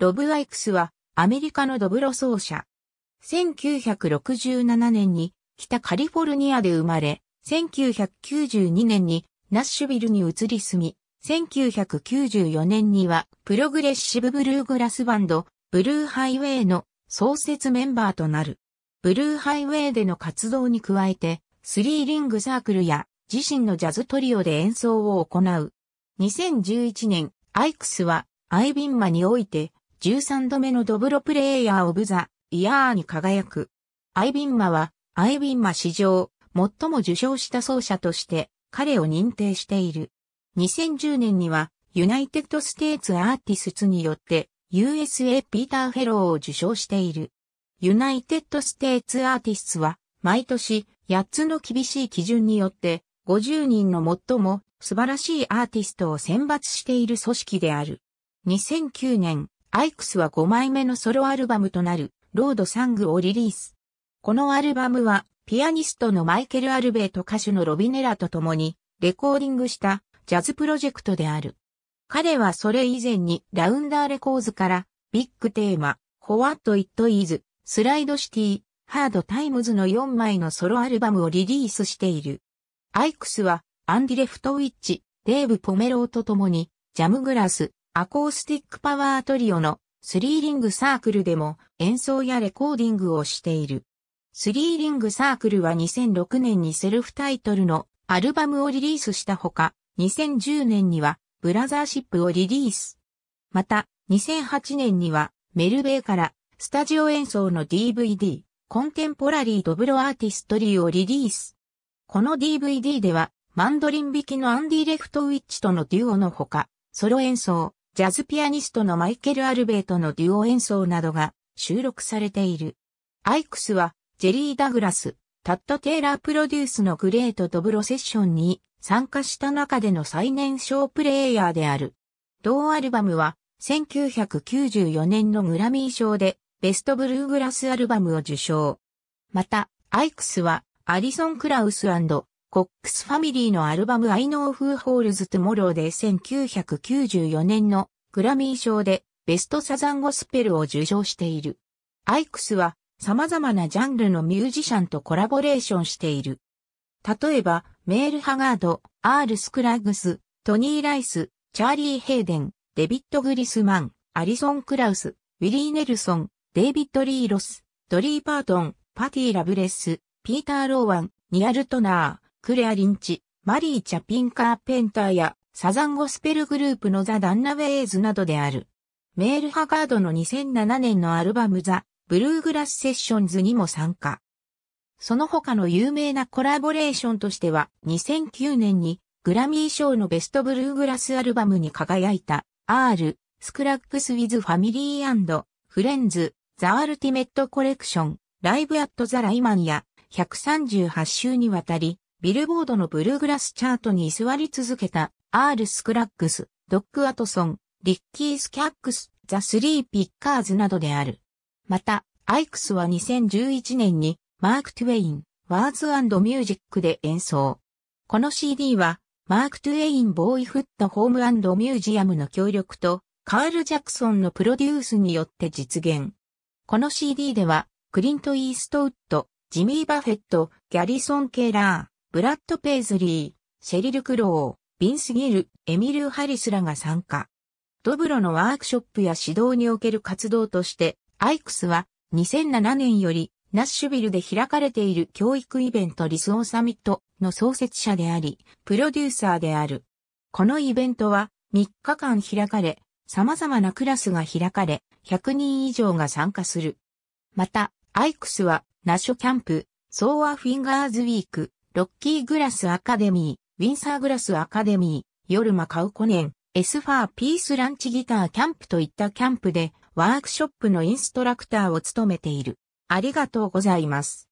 ロブ・アイクスはアメリカのドブロ奏者。1967年に北カリフォルニアで生まれ、1992年にナッシュビルに移り住み、1994年にはプログレッシブブルーグラスバンド、ブルーハイウェイの創設メンバーとなる。ブルーハイウェイでの活動に加えて、スリーリングサークルや自身のジャズトリオで演奏を行う。2011年、アイクスはアイビンマにおいて13度目のドブロプレイヤーオブザ、イヤーに輝く。アイビンマは、アイビンマ史上、最も受賞した奏者として、彼を認定している。2010年には、ユナイテッド・ステーツ・アーティスツによって、USA ピーター・フェローを受賞している。ユナイテッド・ステーツ・アーティスツは、毎年、8つの厳しい基準によって、50人の最も素晴らしいアーティストを選抜している組織である。2009年、アイクスは5枚目のソロアルバムとなる、ロードサングをリリース。このアルバムは、ピアニストのマイケル・アルベーと歌手のロビネラと共に、レコーディングしたジャズプロジェクトである。彼はそれ以前にラウンダーレコーズからビッグテーマ、ホワット・イット・イーズ、スライド・シティ、ハード・タイムズの4枚のソロアルバムをリリースしている。アイクスはアンディ・レフトウィッチ、デーブ・ポメローと共にジャムグラス、アコースティックパワートリオのスリーリングサークルでも演奏やレコーディングをしている。スリーリングサークルは2006年にセルフタイトルのアルバムをリリースしたほか、2010年にはブラザーシップをリリース。また、2008年にはメルベーからスタジオ演奏の DVD コンテンポラリードブロアーティストリーをリリース。この DVD ではマンドリン弾きのアンディ・レフトウィッチとのデュオのほか、ソロ演奏、ジャズピアニストのマイケル・アルベートのデュオ演奏などが収録されている。アイクスは、ジェリー・ダグラス、タッド・テイラープロデュースのグレート・ドブロセッションに参加した中での最年少プレイヤーである。同アルバムは、1994年のグラミー賞で、ベストブルーグラスアルバムを受賞。また、アイクスは、アリソン・クラウスコックスファミリーのアルバム I Know Who Holds Tomorrow で1994年のグラミー賞でベストサザンゴスペルを受賞している。アイクスは様々なジャンルのミュージシャンとコラボレーションしている。例えば、メール・ハガード、アール・スクラグス、トニー・ライス、チャーリー・ヘイデン、デビッド・グリスマン、アリソン・クラウス、ウィリー・ネルソン、デイビッド・リーロス、ドリー・パートン、パティ・ラブレス、ピーター・ローワン、ニアルトナー、クレアリンチ、マリー・チャピン・カーペンターやサザンゴスペルグループのザ・ダンナウェイズなどである。メール・ハガードの2007年のアルバムザ・ブルーグラス・セッションズにも参加。その他の有名なコラボレーションとしては2009年にグラミー賞のベストブルーグラスアルバムに輝いた R、スクラックス・ウィズ・ファミリーフレンズ、ザ・アルティメット・コレクション、ライブ・アット・ザ・ライマンや138週にわたりビルボードのブルーグラスチャートに居座り続けた、アール・スクラッグス、ドッグ・アトソン、リッキー・スキャックス、ザ・スリー・ピッカーズなどである。また、アイクスは2011年に、マーク・トゥエイン、ワーズミュージックで演奏。この CD は、マーク・トゥエイン・ボーイ・フット・ホームミュージアムの協力と、カール・ジャクソンのプロデュースによって実現。この CD では、クリント・イーストウッド、ジミー・バフェット、ギャリソン・ケーラー、ブラッド・ペイズリー、シェリル・クロー、ビンスギル、エミル・ハリスらが参加。ドブロのワークショップや指導における活動として、アイクスは2007年よりナッシュビルで開かれている教育イベントリスオーサミットの創設者であり、プロデューサーである。このイベントは3日間開かれ、様々なクラスが開かれ、100人以上が参加する。また、アイクスはナッシュキャンプ、ソーアフィンガーズウィーク、ロッキーグラスアカデミー、ウィンサーグラスアカデミー、ヨルマカウコネン、エスファーピースランチギターキャンプといったキャンプでワークショップのインストラクターを務めている。ありがとうございます。